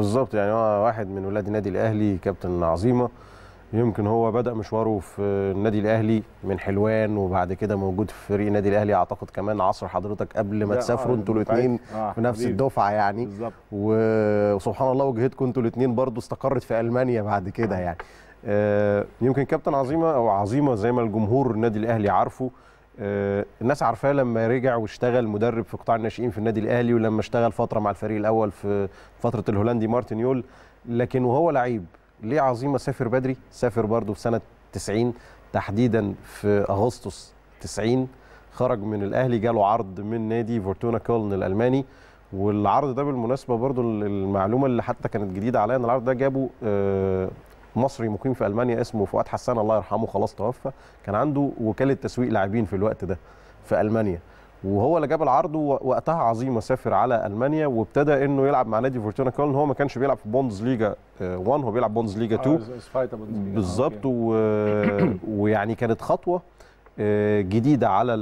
بالظبط يعني هو واحد من ولاد النادي الاهلي كابتن عظيمه يمكن هو بدا مشواره في النادي الاهلي من حلوان وبعد كده موجود في فريق النادي الاهلي اعتقد كمان عصر حضرتك قبل ما تسافروا آه، انتوا الاثنين إيه؟ آه، في نفس الدفعه يعني بالزبط. وسبحان الله وجهتكم انتوا الاثنين برضو استقرت في المانيا بعد كده يعني آه، يمكن كابتن عظيمه او عظيمه زي ما الجمهور النادي الاهلي عارفه آه، الناس عارفاه لما رجع واشتغل مدرب في قطاع الناشئين في النادي الاهلي ولما اشتغل فتره مع الفريق الاول في فتره الهولندي مارتن يول لكن وهو لعيب ليه عظيمه سافر بدري سافر برضه في سنه 90 تحديدا في اغسطس 90 خرج من الاهلي جاله عرض من نادي فورتونا كولن الالماني والعرض ده بالمناسبه برده المعلومه اللي حتى كانت جديده عليا ان العرض ده جابه آه، مصري مقيم في المانيا اسمه فؤاد حسان الله يرحمه خلاص توفى كان عنده وكاله تسويق لاعبين في الوقت ده في المانيا وهو اللي جاب العرض وقتها عظيمه سافر على المانيا وابتدى انه يلعب مع نادي فورتونا كولن هو ما كانش بيلعب في بوندز ليجا 1 آه، هو بيلعب بوندز ليجا 2 بالظبط آه، ويعني كانت خطوه آه، جديده على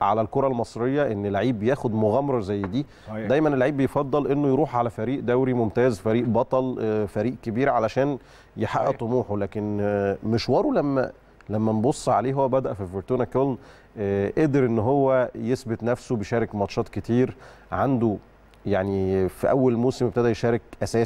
على الكره المصريه ان لعيب ياخد مغامره زي دي دايما اللعيب بيفضل انه يروح على فريق دوري ممتاز فريق بطل آه، فريق كبير علشان يحقق طموحه لكن آه، مشواره لما لما نبص عليه هو بدا في فورتونا كولن قدر ان هو يثبت نفسه بيشارك ماتشات كتير عنده يعني في اول موسم ابتدى يشارك اساسي